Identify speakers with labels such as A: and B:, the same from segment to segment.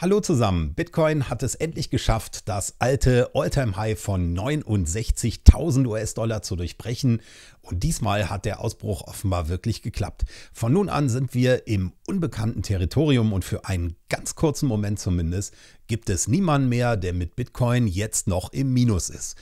A: Hallo zusammen. Bitcoin hat es endlich geschafft, das alte All-Time-High von 69.000 US-Dollar zu durchbrechen. Und diesmal hat der Ausbruch offenbar wirklich geklappt. Von nun an sind wir im unbekannten Territorium und für einen ganz kurzen Moment zumindest gibt es niemanden mehr, der mit Bitcoin jetzt noch im Minus ist.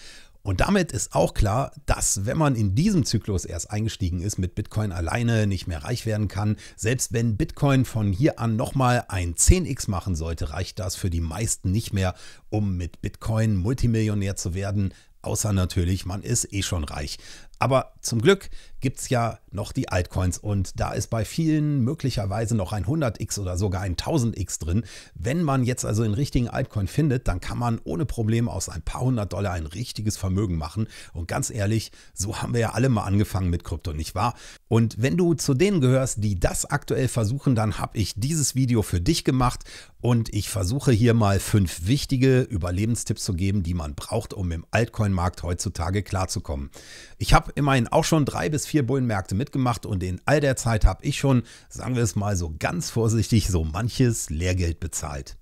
A: Und damit ist auch klar, dass wenn man in diesem Zyklus erst eingestiegen ist, mit Bitcoin alleine nicht mehr reich werden kann, selbst wenn Bitcoin von hier an nochmal ein 10x machen sollte, reicht das für die meisten nicht mehr, um mit Bitcoin Multimillionär zu werden. Außer natürlich, man ist eh schon reich. Aber zum Glück gibt es ja noch die Altcoins und da ist bei vielen möglicherweise noch ein 100x oder sogar ein 1000x drin. Wenn man jetzt also den richtigen Altcoin findet, dann kann man ohne Probleme aus ein paar hundert Dollar ein richtiges Vermögen machen. Und ganz ehrlich, so haben wir ja alle mal angefangen mit Krypto, nicht wahr? Und wenn du zu denen gehörst, die das aktuell versuchen, dann habe ich dieses Video für dich gemacht und ich versuche hier mal fünf wichtige Überlebenstipps zu geben, die man braucht, um im Altcoin-Markt heutzutage klarzukommen. Ich habe immerhin auch schon drei bis vier Bullenmärkte mitgemacht und in all der Zeit habe ich schon, sagen wir es mal so ganz vorsichtig, so manches Lehrgeld bezahlt.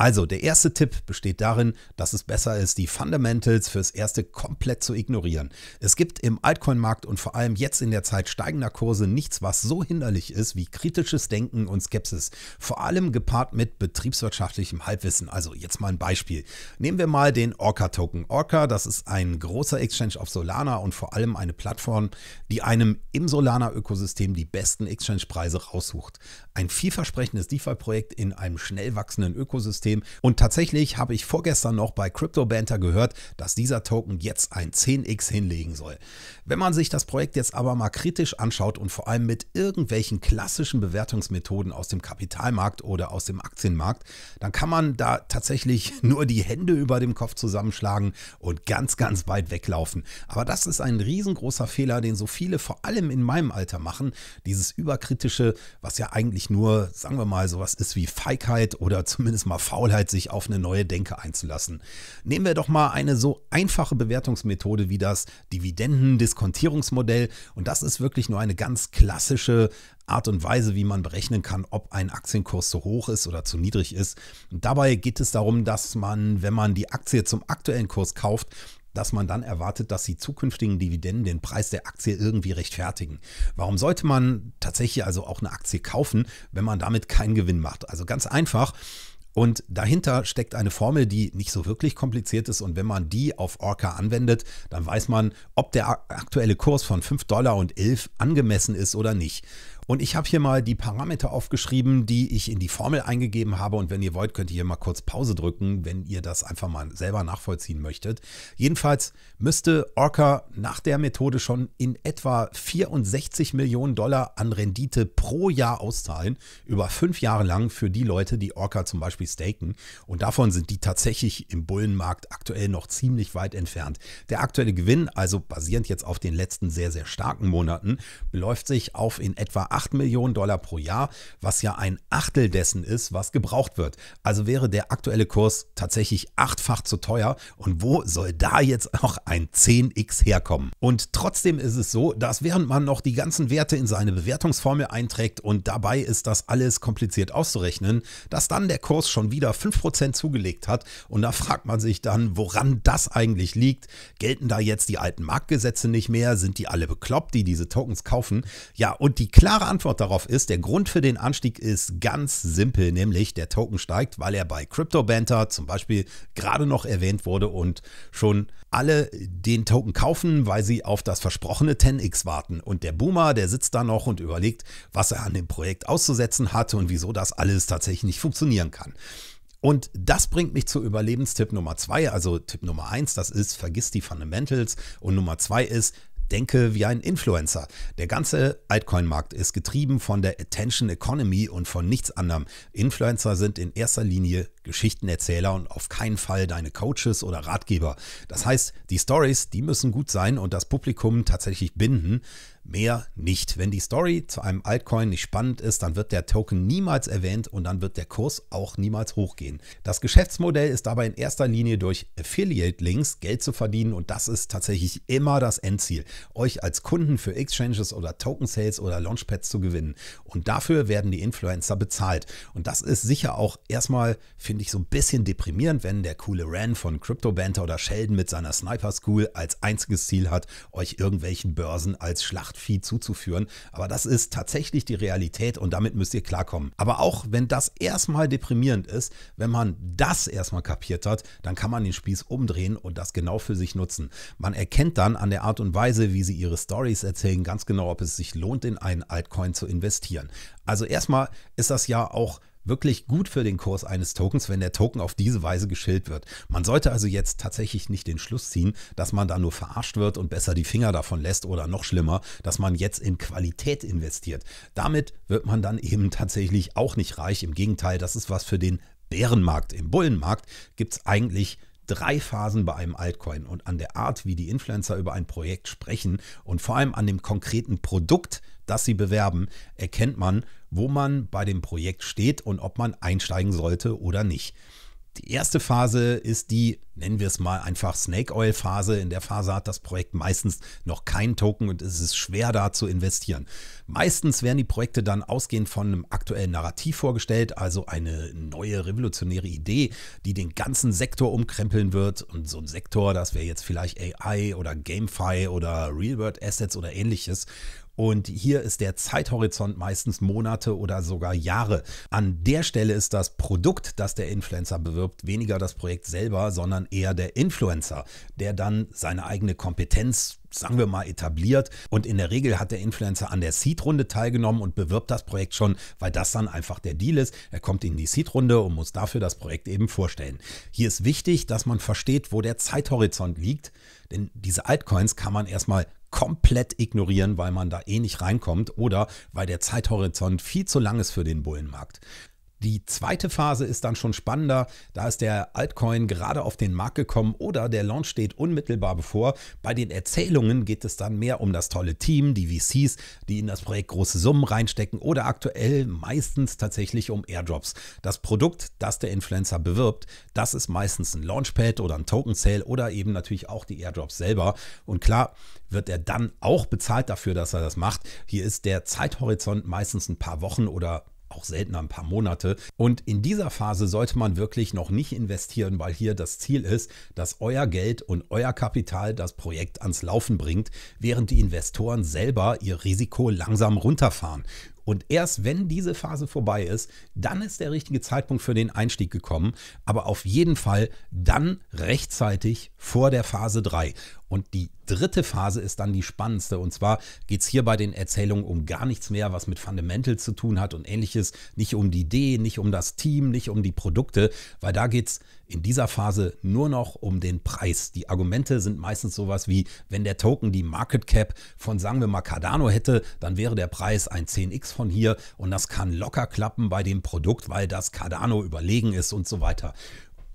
A: Also, der erste Tipp besteht darin, dass es besser ist, die Fundamentals fürs Erste komplett zu ignorieren. Es gibt im Altcoin-Markt und vor allem jetzt in der Zeit steigender Kurse nichts, was so hinderlich ist wie kritisches Denken und Skepsis. Vor allem gepaart mit betriebswirtschaftlichem Halbwissen. Also, jetzt mal ein Beispiel. Nehmen wir mal den Orca-Token. Orca, das ist ein großer Exchange auf Solana und vor allem eine Plattform, die einem im Solana-Ökosystem die besten Exchange-Preise raussucht. Ein vielversprechendes DeFi-Projekt in einem schnell wachsenden Ökosystem Ökosystem. Und tatsächlich habe ich vorgestern noch bei Crypto Banter gehört, dass dieser Token jetzt ein 10x hinlegen soll. Wenn man sich das Projekt jetzt aber mal kritisch anschaut und vor allem mit irgendwelchen klassischen Bewertungsmethoden aus dem Kapitalmarkt oder aus dem Aktienmarkt, dann kann man da tatsächlich nur die Hände über dem Kopf zusammenschlagen und ganz, ganz weit weglaufen. Aber das ist ein riesengroßer Fehler, den so viele vor allem in meinem Alter machen. Dieses überkritische, was ja eigentlich nur, sagen wir mal, sowas ist wie Feigheit oder zumindest mal faul Faulheit, sich auf eine neue Denke einzulassen. Nehmen wir doch mal eine so einfache Bewertungsmethode wie das Dividenden-Diskontierungsmodell. Und das ist wirklich nur eine ganz klassische Art und Weise, wie man berechnen kann, ob ein Aktienkurs zu hoch ist oder zu niedrig ist. Und dabei geht es darum, dass man, wenn man die Aktie zum aktuellen Kurs kauft, dass man dann erwartet, dass die zukünftigen Dividenden den Preis der Aktie irgendwie rechtfertigen. Warum sollte man tatsächlich also auch eine Aktie kaufen, wenn man damit keinen Gewinn macht? Also ganz einfach, und dahinter steckt eine Formel, die nicht so wirklich kompliziert ist. Und wenn man die auf Orca anwendet, dann weiß man, ob der aktuelle Kurs von 5 Dollar und 11 angemessen ist oder nicht. Und ich habe hier mal die Parameter aufgeschrieben, die ich in die Formel eingegeben habe. Und wenn ihr wollt, könnt ihr hier mal kurz Pause drücken, wenn ihr das einfach mal selber nachvollziehen möchtet. Jedenfalls müsste Orca nach der Methode schon in etwa 64 Millionen Dollar an Rendite pro Jahr auszahlen, über fünf Jahre lang für die Leute, die Orca zum Beispiel staken. Und davon sind die tatsächlich im Bullenmarkt aktuell noch ziemlich weit entfernt. Der aktuelle Gewinn, also basierend jetzt auf den letzten sehr, sehr starken Monaten, beläuft sich auf in etwa 8 Millionen Dollar pro Jahr, was ja ein Achtel dessen ist, was gebraucht wird. Also wäre der aktuelle Kurs tatsächlich achtfach zu teuer und wo soll da jetzt auch ein 10x herkommen? Und trotzdem ist es so, dass während man noch die ganzen Werte in seine Bewertungsformel einträgt und dabei ist das alles kompliziert auszurechnen, dass dann der Kurs schon wieder 5% zugelegt hat und da fragt man sich dann, woran das eigentlich liegt. Gelten da jetzt die alten Marktgesetze nicht mehr? Sind die alle bekloppt, die diese Tokens kaufen? Ja, und die klare Antwort darauf ist, der Grund für den Anstieg ist ganz simpel, nämlich der Token steigt, weil er bei CryptoBanter zum Beispiel gerade noch erwähnt wurde und schon alle den Token kaufen, weil sie auf das versprochene 10x warten. Und der Boomer, der sitzt da noch und überlegt, was er an dem Projekt auszusetzen hat und wieso das alles tatsächlich nicht funktionieren kann. Und das bringt mich zu Überlebenstipp Nummer zwei. Also Tipp Nummer eins, das ist, vergiss die Fundamentals. Und Nummer zwei ist, Denke wie ein Influencer. Der ganze Altcoin-Markt ist getrieben von der Attention Economy und von nichts anderem. Influencer sind in erster Linie Geschichtenerzähler und auf keinen Fall deine Coaches oder Ratgeber. Das heißt, die Stories, die müssen gut sein und das Publikum tatsächlich binden. Mehr nicht. Wenn die Story zu einem Altcoin nicht spannend ist, dann wird der Token niemals erwähnt und dann wird der Kurs auch niemals hochgehen. Das Geschäftsmodell ist dabei in erster Linie durch Affiliate-Links Geld zu verdienen und das ist tatsächlich immer das Endziel, euch als Kunden für Exchanges oder Token-Sales oder Launchpads zu gewinnen. Und dafür werden die Influencer bezahlt. Und das ist sicher auch erstmal, finde ich, so ein bisschen deprimierend, wenn der coole Ran von CryptoBanter oder Sheldon mit seiner Sniper School als einziges Ziel hat, euch irgendwelchen Börsen als Schlacht Schlachtvieh zuzuführen. Aber das ist tatsächlich die Realität und damit müsst ihr klarkommen. Aber auch wenn das erstmal deprimierend ist, wenn man das erstmal kapiert hat, dann kann man den Spieß umdrehen und das genau für sich nutzen. Man erkennt dann an der Art und Weise, wie sie ihre Stories erzählen, ganz genau, ob es sich lohnt, in einen Altcoin zu investieren. Also erstmal ist das ja auch wirklich gut für den Kurs eines Tokens, wenn der Token auf diese Weise geschillt wird. Man sollte also jetzt tatsächlich nicht den Schluss ziehen, dass man da nur verarscht wird und besser die Finger davon lässt oder noch schlimmer, dass man jetzt in Qualität investiert. Damit wird man dann eben tatsächlich auch nicht reich. Im Gegenteil, das ist was für den Bärenmarkt. Im Bullenmarkt gibt es eigentlich drei Phasen bei einem Altcoin und an der Art, wie die Influencer über ein Projekt sprechen und vor allem an dem konkreten Produkt, das sie bewerben, erkennt man, wo man bei dem Projekt steht und ob man einsteigen sollte oder nicht. Die erste Phase ist die, nennen wir es mal einfach Snake Oil Phase. In der Phase hat das Projekt meistens noch keinen Token und es ist schwer da zu investieren. Meistens werden die Projekte dann ausgehend von einem aktuellen Narrativ vorgestellt, also eine neue revolutionäre Idee, die den ganzen Sektor umkrempeln wird. Und so ein Sektor, das wäre jetzt vielleicht AI oder GameFi oder Real World Assets oder ähnliches. Und hier ist der Zeithorizont meistens Monate oder sogar Jahre. An der Stelle ist das Produkt, das der Influencer bewirbt, weniger das Projekt selber, sondern eher der Influencer, der dann seine eigene Kompetenz sagen wir mal, etabliert. Und in der Regel hat der Influencer an der Seed-Runde teilgenommen und bewirbt das Projekt schon, weil das dann einfach der Deal ist. Er kommt in die Seed-Runde und muss dafür das Projekt eben vorstellen. Hier ist wichtig, dass man versteht, wo der Zeithorizont liegt. Denn diese Altcoins kann man erstmal komplett ignorieren, weil man da eh nicht reinkommt oder weil der Zeithorizont viel zu lang ist für den Bullenmarkt. Die zweite Phase ist dann schon spannender. Da ist der Altcoin gerade auf den Markt gekommen oder der Launch steht unmittelbar bevor. Bei den Erzählungen geht es dann mehr um das tolle Team, die VCs, die in das Projekt große Summen reinstecken oder aktuell meistens tatsächlich um Airdrops. Das Produkt, das der Influencer bewirbt, das ist meistens ein Launchpad oder ein Token Sale oder eben natürlich auch die Airdrops selber. Und klar, wird er dann auch bezahlt dafür, dass er das macht. Hier ist der Zeithorizont meistens ein paar Wochen oder auch seltener ein paar Monate. Und in dieser Phase sollte man wirklich noch nicht investieren, weil hier das Ziel ist, dass euer Geld und euer Kapital das Projekt ans Laufen bringt, während die Investoren selber ihr Risiko langsam runterfahren. Und erst wenn diese Phase vorbei ist, dann ist der richtige Zeitpunkt für den Einstieg gekommen. Aber auf jeden Fall dann rechtzeitig vor der Phase 3. Und die dritte Phase ist dann die spannendste. Und zwar geht es hier bei den Erzählungen um gar nichts mehr, was mit Fundamentals zu tun hat und ähnliches. Nicht um die Idee, nicht um das Team, nicht um die Produkte, weil da geht es in dieser Phase nur noch um den Preis. Die Argumente sind meistens sowas wie, wenn der Token die Market Cap von, sagen wir mal, Cardano hätte, dann wäre der Preis ein 10x von hier und das kann locker klappen bei dem Produkt, weil das Cardano überlegen ist und so weiter.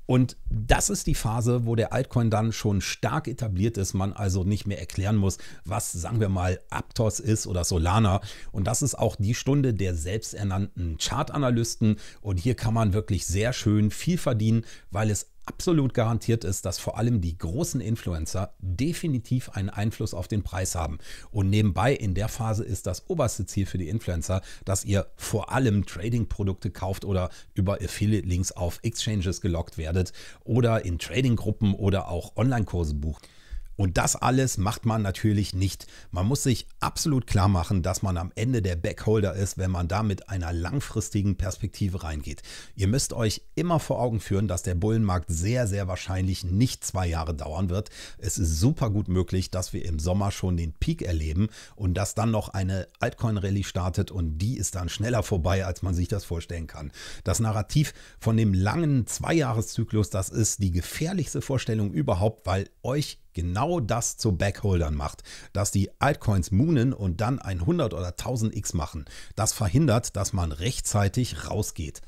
A: Und das ist die Phase, wo der Altcoin dann schon stark etabliert ist, man also nicht mehr erklären muss, was sagen wir mal Aptos ist oder Solana. Und das ist auch die Stunde der selbsternannten Chartanalysten. Und hier kann man wirklich sehr schön viel verdienen, weil es absolut garantiert ist, dass vor allem die großen Influencer definitiv einen Einfluss auf den Preis haben. Und nebenbei in der Phase ist das oberste Ziel für die Influencer, dass ihr vor allem Trading-Produkte kauft oder über Affiliate-Links auf Exchanges gelockt werdet oder in Trading-Gruppen oder auch Online-Kurse bucht. Und das alles macht man natürlich nicht. Man muss sich absolut klar machen, dass man am Ende der Backholder ist, wenn man da mit einer langfristigen Perspektive reingeht. Ihr müsst euch immer vor Augen führen, dass der Bullenmarkt sehr, sehr wahrscheinlich nicht zwei Jahre dauern wird. Es ist super gut möglich, dass wir im Sommer schon den Peak erleben und dass dann noch eine Altcoin-Rallye startet und die ist dann schneller vorbei, als man sich das vorstellen kann. Das Narrativ von dem langen Zweijahreszyklus, das ist die gefährlichste Vorstellung überhaupt, weil euch genau das zu Backholdern macht, dass die Altcoins moonen und dann 100 oder 1000x machen. Das verhindert, dass man rechtzeitig rausgeht.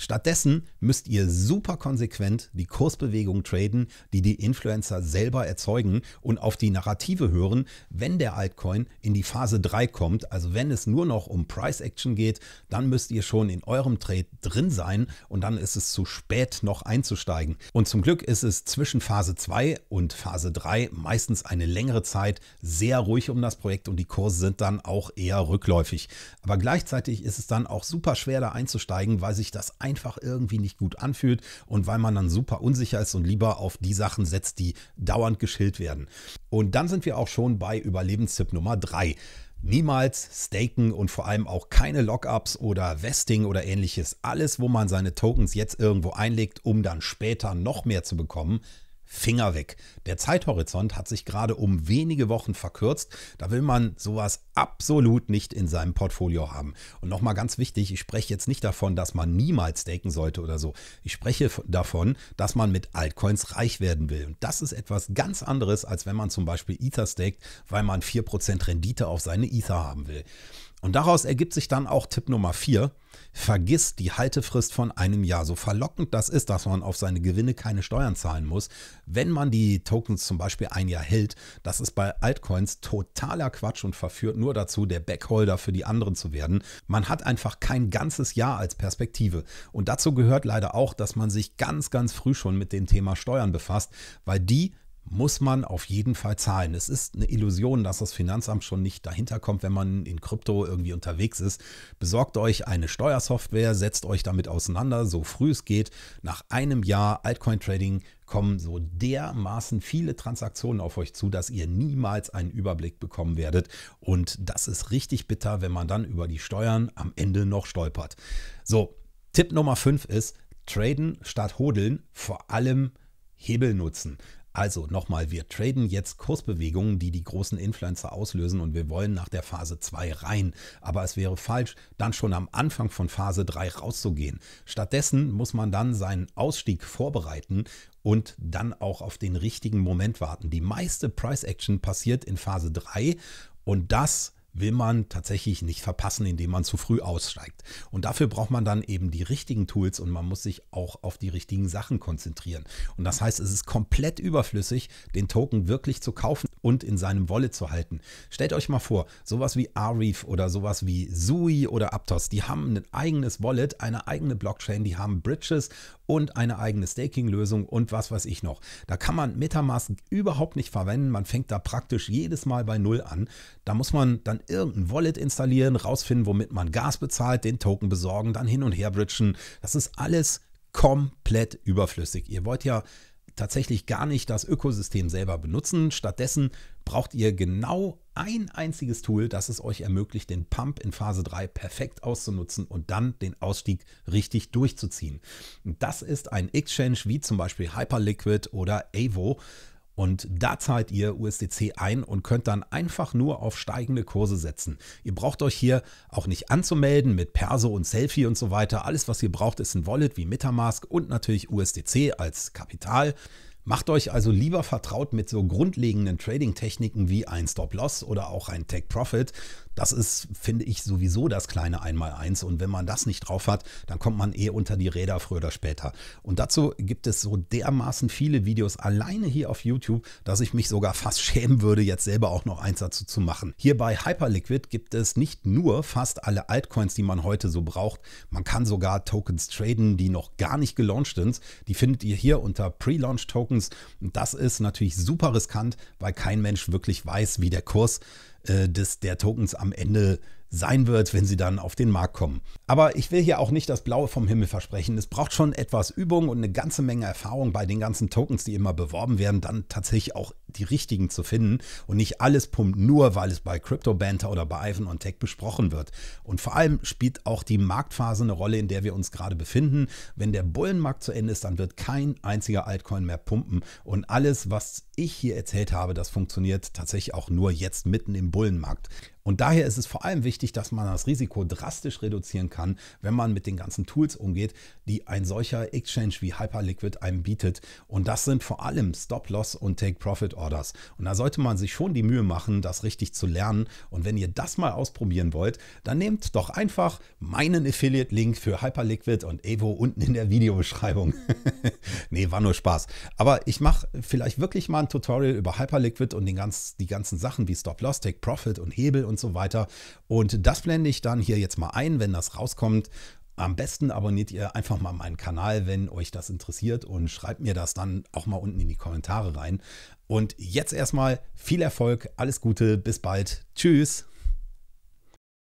A: Stattdessen müsst ihr super konsequent die Kursbewegung traden, die die Influencer selber erzeugen und auf die Narrative hören, wenn der Altcoin in die Phase 3 kommt, also wenn es nur noch um Price Action geht, dann müsst ihr schon in eurem Trade drin sein und dann ist es zu spät noch einzusteigen. Und zum Glück ist es zwischen Phase 2 und Phase 3 meistens eine längere Zeit sehr ruhig um das Projekt und die Kurse sind dann auch eher rückläufig. Aber gleichzeitig ist es dann auch super schwer da einzusteigen, weil sich das einfach irgendwie nicht gut anfühlt und weil man dann super unsicher ist und lieber auf die Sachen setzt, die dauernd geschillt werden. Und dann sind wir auch schon bei Überlebenstipp Nummer 3. Niemals staken und vor allem auch keine Lockups oder Vesting oder ähnliches. Alles, wo man seine Tokens jetzt irgendwo einlegt, um dann später noch mehr zu bekommen, Finger weg. Der Zeithorizont hat sich gerade um wenige Wochen verkürzt. Da will man sowas absolut nicht in seinem Portfolio haben. Und nochmal ganz wichtig, ich spreche jetzt nicht davon, dass man niemals staken sollte oder so. Ich spreche davon, dass man mit Altcoins reich werden will. Und das ist etwas ganz anderes, als wenn man zum Beispiel Ether staked, weil man 4% Rendite auf seine Ether haben will. Und daraus ergibt sich dann auch Tipp Nummer 4. Vergiss die Haltefrist von einem Jahr. So verlockend das ist, dass man auf seine Gewinne keine Steuern zahlen muss, wenn man die Tokens zum Beispiel ein Jahr hält, das ist bei Altcoins totaler Quatsch und verführt nur dazu, der Backholder für die anderen zu werden. Man hat einfach kein ganzes Jahr als Perspektive. Und dazu gehört leider auch, dass man sich ganz, ganz früh schon mit dem Thema Steuern befasst, weil die muss man auf jeden Fall zahlen. Es ist eine Illusion, dass das Finanzamt schon nicht dahinter kommt, wenn man in Krypto irgendwie unterwegs ist. Besorgt euch eine Steuersoftware, setzt euch damit auseinander, so früh es geht. Nach einem Jahr Altcoin-Trading kommen so dermaßen viele Transaktionen auf euch zu, dass ihr niemals einen Überblick bekommen werdet. Und das ist richtig bitter, wenn man dann über die Steuern am Ende noch stolpert. So, Tipp Nummer 5 ist, traden statt hodeln, vor allem Hebel nutzen. Also nochmal, wir traden jetzt Kursbewegungen, die die großen Influencer auslösen und wir wollen nach der Phase 2 rein. Aber es wäre falsch, dann schon am Anfang von Phase 3 rauszugehen. Stattdessen muss man dann seinen Ausstieg vorbereiten und dann auch auf den richtigen Moment warten. Die meiste Price Action passiert in Phase 3 und das will man tatsächlich nicht verpassen, indem man zu früh aussteigt. Und dafür braucht man dann eben die richtigen Tools und man muss sich auch auf die richtigen Sachen konzentrieren. Und das heißt, es ist komplett überflüssig, den Token wirklich zu kaufen und in seinem Wallet zu halten. Stellt euch mal vor, sowas wie Arif oder sowas wie Sui oder Aptos, die haben ein eigenes Wallet, eine eigene Blockchain, die haben Bridges und eine eigene Staking-Lösung und was weiß ich noch. Da kann man Metamask überhaupt nicht verwenden. Man fängt da praktisch jedes Mal bei Null an. Da muss man dann irgendein Wallet installieren, rausfinden, womit man Gas bezahlt, den Token besorgen, dann hin und her bridgen. Das ist alles komplett überflüssig. Ihr wollt ja tatsächlich gar nicht das Ökosystem selber benutzen. Stattdessen braucht ihr genau ein einziges Tool, das es euch ermöglicht, den Pump in Phase 3 perfekt auszunutzen und dann den Ausstieg richtig durchzuziehen. Das ist ein Exchange wie zum Beispiel Hyperliquid oder Avo. Und da zahlt ihr USDC ein und könnt dann einfach nur auf steigende Kurse setzen. Ihr braucht euch hier auch nicht anzumelden mit Perso und Selfie und so weiter. Alles, was ihr braucht, ist ein Wallet wie Metamask und natürlich USDC als Kapital. Macht euch also lieber vertraut mit so grundlegenden Trading-Techniken wie ein Stop-Loss oder auch ein Take-Profit. Das ist, finde ich, sowieso das kleine Einmaleins. Und wenn man das nicht drauf hat, dann kommt man eh unter die Räder früher oder später. Und dazu gibt es so dermaßen viele Videos alleine hier auf YouTube, dass ich mich sogar fast schämen würde, jetzt selber auch noch eins dazu zu machen. Hier bei Hyperliquid gibt es nicht nur fast alle Altcoins, die man heute so braucht. Man kann sogar Tokens traden, die noch gar nicht gelauncht sind. Die findet ihr hier unter Pre-Launch-Tokens Lebens. Und das ist natürlich super riskant, weil kein Mensch wirklich weiß, wie der Kurs äh, des, der Tokens am Ende äh, sein wird, wenn sie dann auf den Markt kommen. Aber ich will hier auch nicht das Blaue vom Himmel versprechen. Es braucht schon etwas Übung und eine ganze Menge Erfahrung bei den ganzen Tokens, die immer beworben werden, dann tatsächlich auch die richtigen zu finden. Und nicht alles pumpt nur, weil es bei Crypto Banter oder bei Ivan on Tech besprochen wird. Und vor allem spielt auch die Marktphase eine Rolle, in der wir uns gerade befinden. Wenn der Bullenmarkt zu Ende ist, dann wird kein einziger Altcoin mehr pumpen. Und alles, was ich hier erzählt habe, das funktioniert tatsächlich auch nur jetzt mitten im Bullenmarkt. Und daher ist es vor allem wichtig, dass man das Risiko drastisch reduzieren kann, wenn man mit den ganzen Tools umgeht, die ein solcher Exchange wie Hyperliquid einem bietet. Und das sind vor allem Stop-Loss und Take-Profit-Orders. Und da sollte man sich schon die Mühe machen, das richtig zu lernen. Und wenn ihr das mal ausprobieren wollt, dann nehmt doch einfach meinen Affiliate-Link für Hyperliquid und Evo unten in der Videobeschreibung. nee, war nur Spaß. Aber ich mache vielleicht wirklich mal ein Tutorial über Hyperliquid und den ganz, die ganzen Sachen wie Stop-Loss, Take-Profit und Hebel und so weiter. Und das blende ich dann hier jetzt mal ein, wenn das rauskommt. Am besten abonniert ihr einfach mal meinen Kanal, wenn euch das interessiert und schreibt mir das dann auch mal unten in die Kommentare rein. Und jetzt erstmal viel Erfolg, alles Gute, bis bald, tschüss.